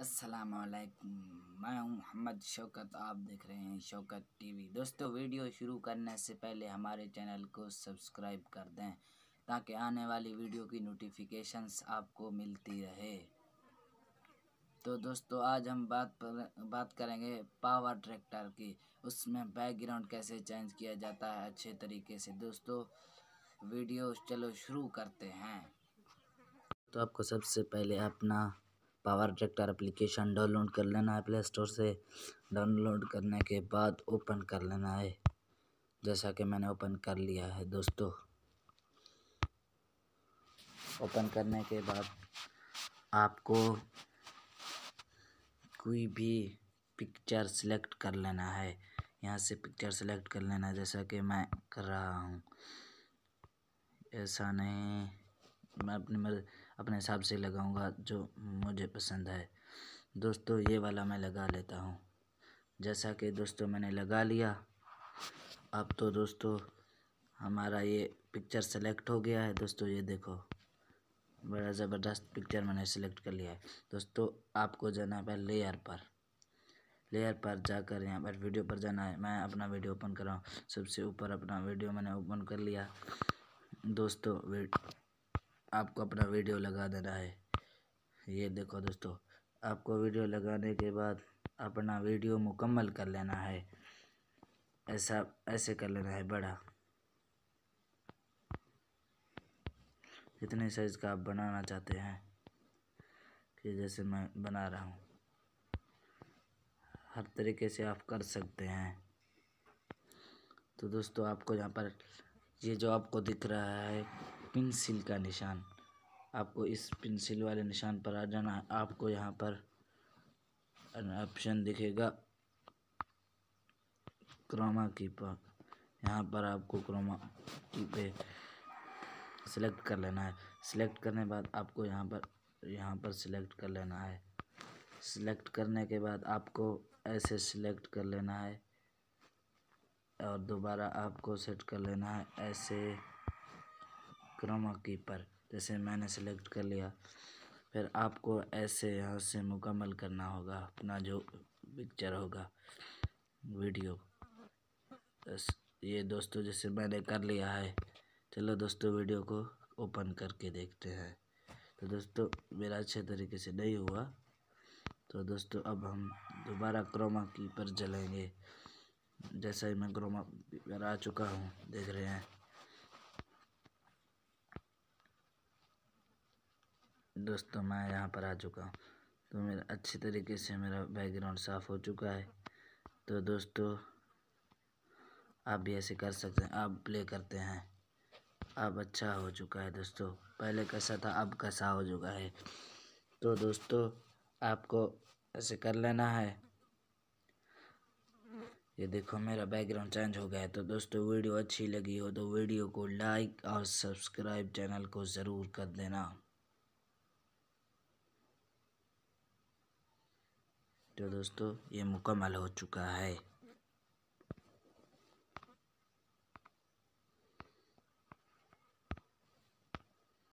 वालेकुम मैं हूं मोहम्मद शौकत आप देख रहे हैं शौकत टीवी दोस्तों वीडियो शुरू करने से पहले हमारे चैनल को सब्सक्राइब कर दें ताकि आने वाली वीडियो की नोटिफिकेशंस आपको मिलती रहे तो दोस्तों आज हम बात पर बात करेंगे पावर ट्रैक्टर की उसमें बैकग्राउंड कैसे चेंज किया जाता है अच्छे तरीके से दोस्तों वीडियो चलो शुरू करते हैं तो आपको सबसे पहले अपना पावर ट्रैक्टर एप्लीकेशन डाउनलोड कर लेना है प्ले स्टोर से डाउनलोड करने के बाद ओपन कर लेना है जैसा कि मैंने ओपन कर लिया है दोस्तों ओपन करने के बाद आपको कोई भी पिक्चर सिलेक्ट कर लेना है यहाँ से पिक्चर सेलेक्ट कर लेना जैसा कि मैं कर रहा हूँ ऐसा नहीं मैं अपनी मर अपने हिसाब से लगाऊंगा जो मुझे पसंद है दोस्तों ये वाला मैं लगा लेता हूँ जैसा कि दोस्तों मैंने लगा लिया अब तो दोस्तों हमारा ये पिक्चर सेलेक्ट हो गया है दोस्तों ये देखो बड़ा ज़बरदस्त पिक्चर मैंने सेलेक्ट कर लिया है दोस्तों आपको जाना है लेयर पर लेयर पर जाकर यहाँ पर वीडियो पर जाना है मैं अपना वीडियो ओपन कराऊँ सबसे ऊपर अपना वीडियो मैंने ओपन कर लिया दोस्तों आपको अपना वीडियो लगा देना है ये देखो दोस्तों आपको वीडियो लगाने के बाद अपना वीडियो मुकम्मल कर लेना है ऐसा ऐसे कर लेना है बड़ा कितने साइज़ का आप बनाना चाहते हैं कि जैसे मैं बना रहा हूँ हर तरीके से आप कर सकते हैं तो दोस्तों आपको यहाँ पर ये जो आपको दिख रहा है पेंसिल का निशान आपको इस पेंसिल वाले निशान पर आ जाना है आपको यहाँ पर ऑप्शन दिखेगा क्रोमा की पर यहाँ पर आपको क्रोमा की पे सिलेक्ट कर लेना है सिलेक्ट करने बाद आपको यहाँ पर यहाँ पर सिलेक्ट कर लेना है सिलेक्ट करने के बाद आपको ऐसे सिलेक्ट कर लेना है और दोबारा आपको सेट कर लेना है ऐसे क्रोमा की पर जैसे मैंने सेलेक्ट कर लिया फिर आपको ऐसे यहाँ से मुकम्मल करना होगा अपना जो पिक्चर होगा वीडियो बस ये दोस्तों जैसे मैंने कर लिया है चलो दोस्तों वीडियो को ओपन करके देखते हैं तो दोस्तों मेरा अच्छे तरीके से नहीं हुआ तो दोस्तों अब हम दोबारा क्रोमा की पर जलेंगे जैसा ही मैं क्रोमा पर आ चुका हूँ देख रहे हैं दोस्तों तो मैं यहाँ पर आ चुका हूँ तो मेरा अच्छी तरीके से मेरा बैकग्राउंड साफ़ हो चुका है तो दोस्तों आप भी ऐसे कर सकते हैं आप प्ले करते हैं अब अच्छा हो चुका है दोस्तों पहले कैसा था अब कैसा हो चुका है तो दोस्तों आपको ऐसे कर लेना है ये देखो मेरा बैकग्राउंड चेंज हो गया है तो दोस्तों वीडियो अच्छी लगी हो तो वीडियो को लाइक और सब्सक्राइब चैनल को ज़रूर कर देना देखिए दोस्तों ये मुकम्मल हो चुका है